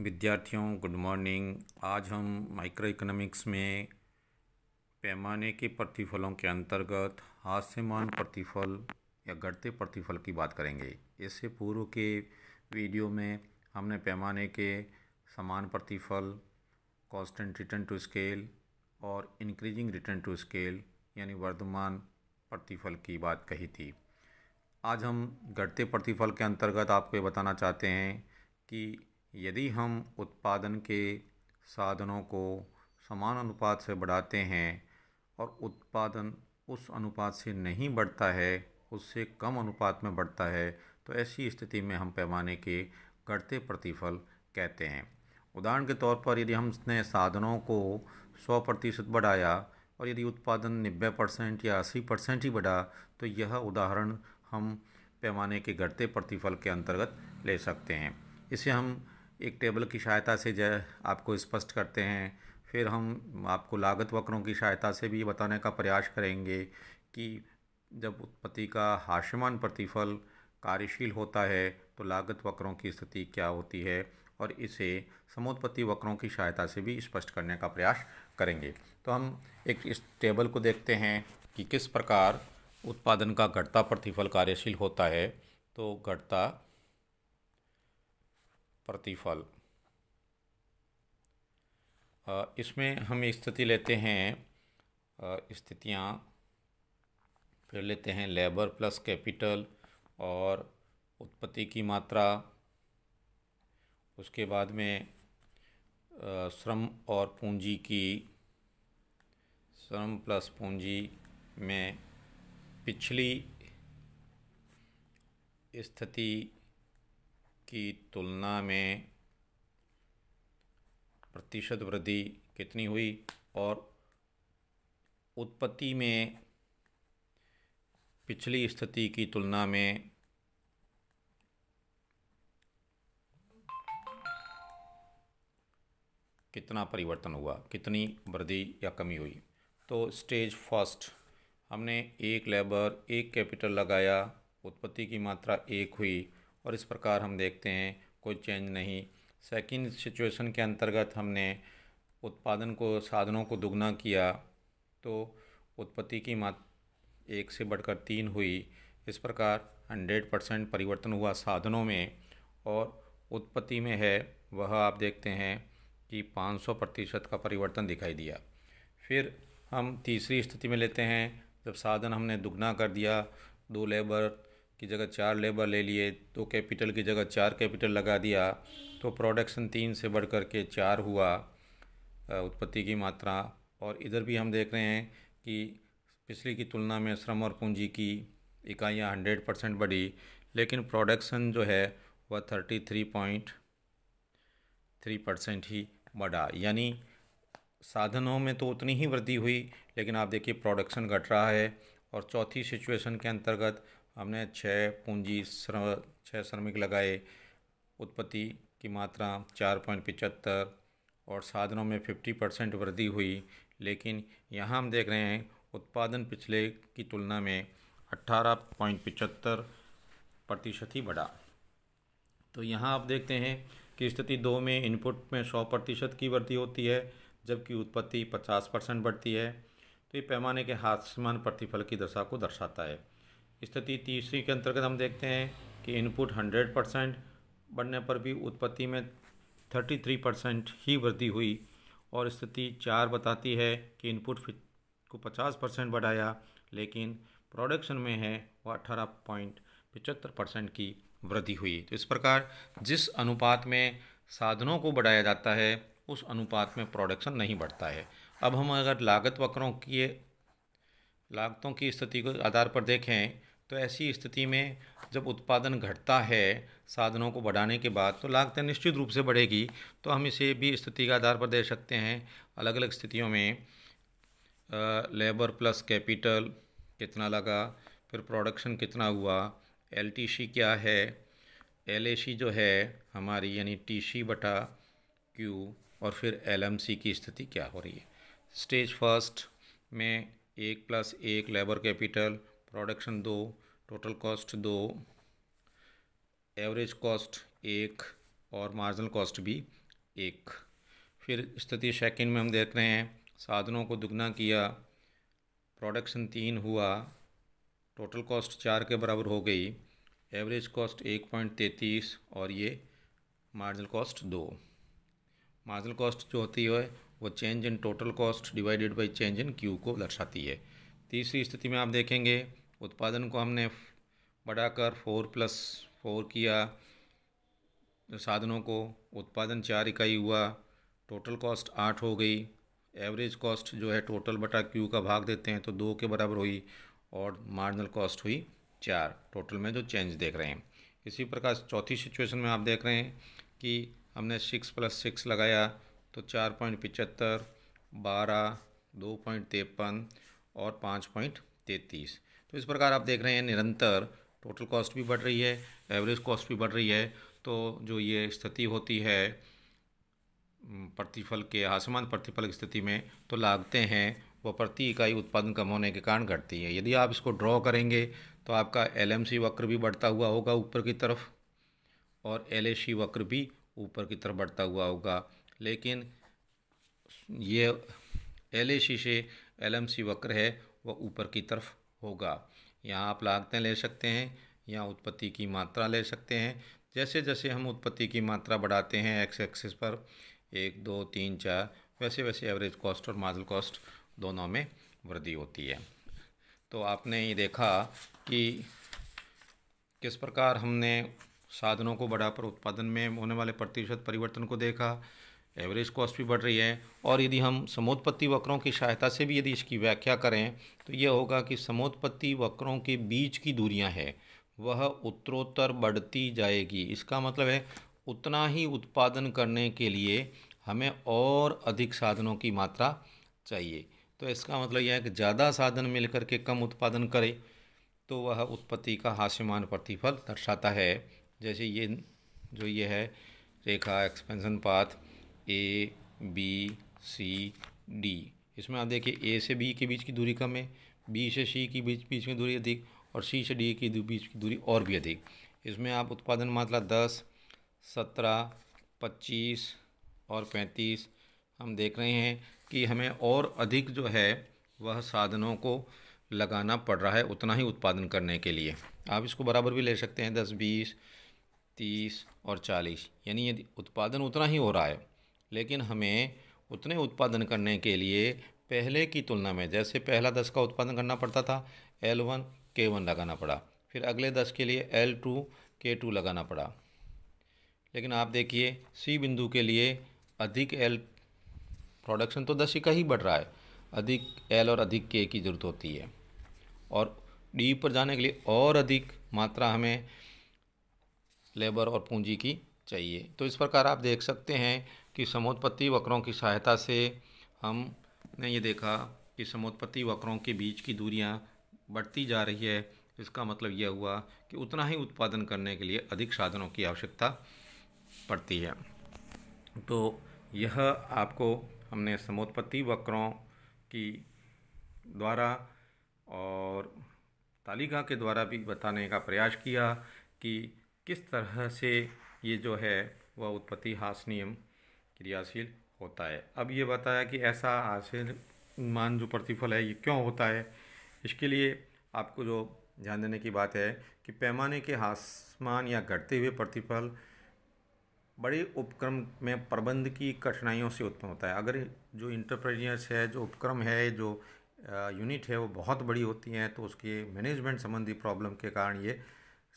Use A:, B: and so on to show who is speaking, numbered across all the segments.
A: विद्यार्थियों good morning आज हम माइक्रो इकोनॉमिक्स में पैमाने के प्रतिफलों के अंतर्गत हास्यमान प्रतिफल या घटते प्रतिफल की बात करेंगे इससे पूर्व के वीडियो में हमने पैमाने के समान प्रतिफल कॉन्स्टेंट रिटर्न टू स्केल और इंक्रीजिंग रिटर्न टू स्केल यानी वर्तमान प्रतिफल की बात कही थी आज हम घटते प्रतिफल के अंतर्गत आपको बताना चाहते हैं कि यदि हम उत्पादन के साधनों को समान अनुपात से बढ़ाते हैं और उत्पादन उस अनुपात से नहीं बढ़ता है उससे कम अनुपात में बढ़ता है तो ऐसी स्थिति में हम पैमाने के घटते प्रतिफल कहते हैं उदाहरण के तौर पर यदि हमने साधनों को 100 प्रतिशत बढ़ाया और यदि उत्पादन नब्बे परसेंट या 80 परसेंट ही बढ़ा तो यह उदाहरण हम पैमाने के घटते प्रतिफल के अंतर्गत ले सकते हैं इसे हम एक टेबल की सहायता से जय आपको स्पष्ट करते हैं फिर हम आपको लागत वक्रों की सहायता से भी बताने का प्रयास करेंगे कि जब उत्पत्ति का हाशमान प्रतिफल कार्यशील होता है तो लागत वक्रों की स्थिति क्या होती है और इसे समोत्पत्ति वक्रों की सहायता से भी स्पष्ट करने का प्रयास करेंगे तो हम एक इस टेबल को देखते हैं कि किस प्रकार उत्पादन का घटता प्रतिफल कार्यशील होता है तो घटता प्रतिफल इसमें हम स्थिति लेते हैं स्थितियाँ फिर लेते हैं लेबर प्लस कैपिटल और उत्पत्ति की मात्रा उसके बाद में श्रम और पूंजी की श्रम प्लस पूंजी में पिछली स्थिति की तुलना में प्रतिशत वृद्धि कितनी हुई और उत्पत्ति में पिछली स्थिति की तुलना में कितना परिवर्तन हुआ कितनी वृद्धि या कमी हुई तो स्टेज फर्स्ट हमने एक लेबर एक कैपिटल लगाया उत्पत्ति की मात्रा एक हुई और इस प्रकार हम देखते हैं कोई चेंज नहीं सेकंड सिचुएशन के अंतर्गत हमने उत्पादन को साधनों को दुगना किया तो उत्पत्ति की मात्रा एक से बढ़कर तीन हुई इस प्रकार हंड्रेड परसेंट परिवर्तन हुआ साधनों में और उत्पत्ति में है वह आप देखते हैं कि 500 प्रतिशत का परिवर्तन दिखाई दिया फिर हम तीसरी स्थिति में लेते हैं जब साधन हमने दुगना कर दिया दो लेबर की जगह चार लेबर ले लिए तो कैपिटल की जगह चार कैपिटल लगा दिया तो प्रोडक्शन तीन से बढ़ कर के चार हुआ उत्पत्ति की मात्रा और इधर भी हम देख रहे हैं कि पिछली की तुलना में श्रम और पूंजी की इकाइयाँ हंड्रेड परसेंट बढ़ी लेकिन प्रोडक्शन जो है वह thirty three point three percent ही बढ़ा यानी साधनों में तो उतनी ही वृद्धि हुई लेकिन आप देखिए प्रोडक्शन घट रहा है और चौथी सिचुएशन के अंतर्गत हमने छः पूंजी श्रम छः श्रमिक लगाए उत्पत्ति की मात्रा चार पॉइंट पिचहत्तर और साधनों में फिफ्टी परसेंट वृद्धि हुई लेकिन यहाँ हम देख रहे हैं उत्पादन पिछले की तुलना में अट्ठारह पॉइंट पिचहत्तर प्रतिशत ही बढ़ा तो यहाँ आप देखते हैं कि स्थिति दो में इनपुट में सौ प्रतिशत की वृद्धि होती है जबकि उत्पत्ति पचास परसेंट बढ़ती है तो ये पैमाने के हाथ समान प्रतिफल की दशा को दर्शाता है स्थिति तीसरी के अंतर्गत हम देखते हैं कि इनपुट 100 परसेंट बढ़ने पर भी उत्पत्ति में 33 परसेंट ही वृद्धि हुई और स्थिति चार बताती है कि इनपुट को 50 परसेंट बढ़ाया लेकिन प्रोडक्शन में है वह अठारह पॉइंट पचहत्तर परसेंट की वृद्धि हुई तो इस प्रकार जिस अनुपात में साधनों को बढ़ाया जाता है उस अनुपात में प्रोडक्शन नहीं बढ़ता है अब हम अगर लागत वक्रों की लागतों की स्थिति को आधार पर देखें तो ऐसी स्थिति में जब उत्पादन घटता है साधनों को बढ़ाने के बाद तो लागतें निश्चित रूप से बढ़ेगी तो हम इसे भी स्थिति के आधार पर दे सकते हैं अलग अलग स्थितियों में लेबर प्लस कैपिटल कितना लगा फिर प्रोडक्शन कितना हुआ एल क्या है एल जो है हमारी यानी टी सी बटा क्यू और फिर एल की स्थिति क्या हो रही है स्टेज फर्स्ट में एक प्लस एक लेबर कैपिटल प्रोडक्शन दो टोटल कॉस्ट दो एवरेज कॉस्ट एक और मार्जिनल कॉस्ट भी एक फिर स्थिति सेकंड में हम देख रहे हैं साधनों को दुगना किया प्रोडक्शन तीन हुआ टोटल कॉस्ट चार के बराबर हो गई एवरेज कॉस्ट एक पॉइंट तैंतीस और ये मार्जिनल कॉस्ट दो मार्जिनल कॉस्ट जो होती है वो change in total cost divided by change in Q को दर्शाती है तीसरी स्थिति में आप देखेंगे उत्पादन को हमने बढ़ाकर फोर प्लस फोर किया साधनों को उत्पादन चार इकाई हुआ टोटल कॉस्ट आठ हो गई एवरेज कॉस्ट जो है टोटल बटा क्यू का भाग देते हैं तो दो के बराबर हुई और मार्जिनल कॉस्ट हुई चार टोटल में जो चेंज देख रहे हैं इसी प्रकार चौथी सिचुएशन में आप देख रहे हैं कि हमने सिक्स प्लस सिक्स लगाया तो चार पॉइंट पिचहत्तर बारह दो पॉइंट तिरपन और पाँच पॉइंट तैंतीस तो इस प्रकार आप देख रहे हैं निरंतर टोटल कॉस्ट भी बढ़ रही है एवरेज कॉस्ट भी बढ़ रही है तो जो ये स्थिति होती है प्रतिफल के आसमान प्रतिफल की स्थिति में तो लागतें हैं वह प्रति इकाई उत्पादन कम होने के कारण घटती है यदि आप इसको ड्रॉ करेंगे तो आपका सी वक्र भी बढ़ता हुआ होगा ऊपर की तरफ और सी वक्र भी ऊपर की तरफ बढ़ता हुआ होगा लेकिन ये एल शीशे एल वक्र है वह ऊपर की तरफ होगा यहाँ आप लागतें ले सकते हैं या उत्पत्ति की मात्रा ले सकते हैं जैसे जैसे हम उत्पत्ति की मात्रा बढ़ाते हैं एक्स एक्सिस पर एक दो तीन चार वैसे वैसे एवरेज कॉस्ट और मार्जिनल कॉस्ट दोनों में वृद्धि होती है तो आपने ये देखा कि किस प्रकार हमने साधनों को बढ़ाकर उत्पादन में होने वाले प्रतिशत परिवर्तन को देखा एवरेज कॉस्ट भी बढ़ रही है और यदि हम समोत्पत्ति वक्रों की सहायता से भी यदि इसकी व्याख्या करें तो यह होगा कि समोत्पत्ति वक्रों के बीच की दूरियां हैं वह उत्तरोत्तर बढ़ती जाएगी इसका मतलब है उतना ही उत्पादन करने के लिए हमें और अधिक साधनों की मात्रा चाहिए तो इसका मतलब यह है कि ज़्यादा साधन मिल करके के कम उत्पादन करें तो वह उत्पत्ति का हास्यमान प्रतिफल दर्शाता है जैसे ये जो ये है रेखा expansion path A B C D इसमें आप देखिए ए से बी के बीच की दूरी कम है बी से सी की बीच बीच में दूरी अधिक और सी से डी की बीच की दूरी और भी अधिक इसमें आप उत्पादन मात्रा दस सत्रह पच्चीस और पैंतीस हम देख रहे हैं कि हमें और अधिक जो है वह साधनों को लगाना पड़ रहा है उतना ही उत्पादन करने के लिए आप इसको बराबर भी ले सकते हैं दस बीस तीस और चालीस यानी यदि उत्पादन उतना ही हो रहा है लेकिन हमें उतने उत्पादन करने के लिए पहले की तुलना में जैसे पहला दस का उत्पादन करना पड़ता था एल वन के वन लगाना पड़ा फिर अगले दस के लिए एल टू के टू लगाना पड़ा लेकिन आप देखिए सी बिंदु के लिए अधिक एल प्रोडक्शन तो दस का ही बढ़ रहा है अधिक एल और अधिक के की ज़रूरत होती है और डी पर जाने के लिए और अधिक मात्रा हमें लेबर और पूंजी की चाहिए तो इस प्रकार आप देख सकते हैं कि समोत्पत्ति वक्रों की सहायता से हमने ये देखा कि समोत्पत्ति वक्रों के बीच की दूरियाँ बढ़ती जा रही है इसका मतलब यह हुआ कि उतना ही उत्पादन करने के लिए अधिक साधनों की आवश्यकता पड़ती है तो यह आपको हमने समोत्पत्ति वक्रों की द्वारा और तालिका के द्वारा भी बताने का प्रयास किया कि किस तरह से ये जो है वह उत्पत्ति हास नियम क्रियाशील होता है अब ये बताया कि ऐसा मान जो प्रतिफल है ये क्यों होता है इसके लिए आपको जो ध्यान देने की बात है कि पैमाने के हासमान या घटते हुए प्रतिफल बड़े उपक्रम में प्रबंध की कठिनाइयों से उत्पन्न होता है अगर जो इंटरप्रेनियर्स है जो उपक्रम है जो यूनिट है वो बहुत बड़ी होती हैं तो उसके मैनेजमेंट संबंधी प्रॉब्लम के कारण ये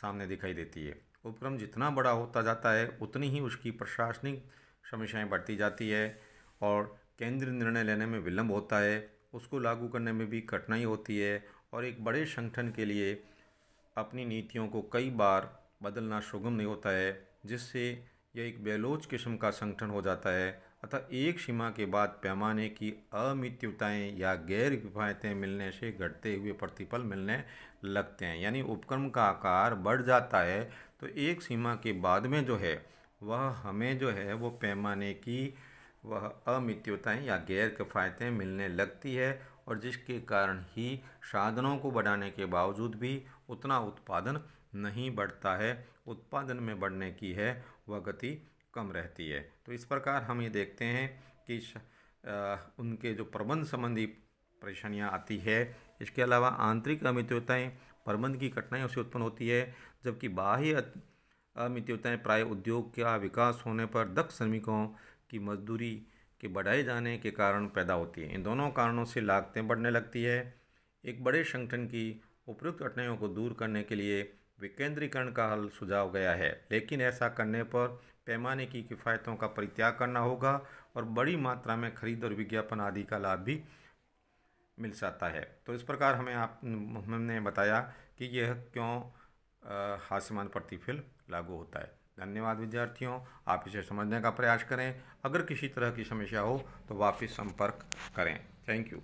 A: सामने दिखाई देती है उपक्रम जितना बड़ा होता जाता है उतनी ही उसकी प्रशासनिक समस्याएँ बढ़ती जाती है और केंद्रीय निर्णय लेने में विलम्ब होता है उसको लागू करने में भी कठिनाई होती है और एक बड़े संगठन के लिए अपनी नीतियों को कई बार बदलना सुगम नहीं होता है जिससे यह एक बेलोच किस्म का संगठन हो जाता है अतः एक सीमा के बाद पैमाने की अमितताएँ या गैर किफ़ायतें मिलने से घटते हुए प्रतिफल मिलने लगते हैं यानी उपक्रम का आकार बढ़ जाता है तो एक सीमा के बाद में जो है वह हमें जो है वो पैमाने की वह अमित्यताएँ या गैर किफ़ायतें मिलने लगती है और जिसके कारण ही साधनों को बढ़ाने के बावजूद भी उतना उत्पादन नहीं बढ़ता है उत्पादन में बढ़ने की है वह गति कम रहती है तो इस प्रकार हम ये देखते हैं कि उनके जो प्रबंध संबंधी परेशानियाँ आती है इसके अलावा आंतरिक अमित्यताएँ प्रबंध की कठिनाइयों से उत्पन्न होती है जबकि बाह्य अमित प्राय उद्योग का विकास होने पर दक्ष श्रमिकों की मजदूरी के बढ़ाए जाने के कारण पैदा होती है इन दोनों कारणों से लागतें बढ़ने लगती है एक बड़े संगठन की उपयुक्त कठिनाइयों को दूर करने के लिए विकेंद्रीकरण का हल सुझाव गया है लेकिन ऐसा करने पर पैमाने की किफ़ायतों का परित्याग करना होगा और बड़ी मात्रा में खरीद और विज्ञापन आदि का लाभ भी मिल सकता है तो इस प्रकार हमें आप हमने बताया कि यह क्यों हास्यमान प्रतिफल लागू होता है धन्यवाद विद्यार्थियों आप इसे समझने का प्रयास करें अगर किसी तरह की समस्या हो तो वापस संपर्क करें थैंक यू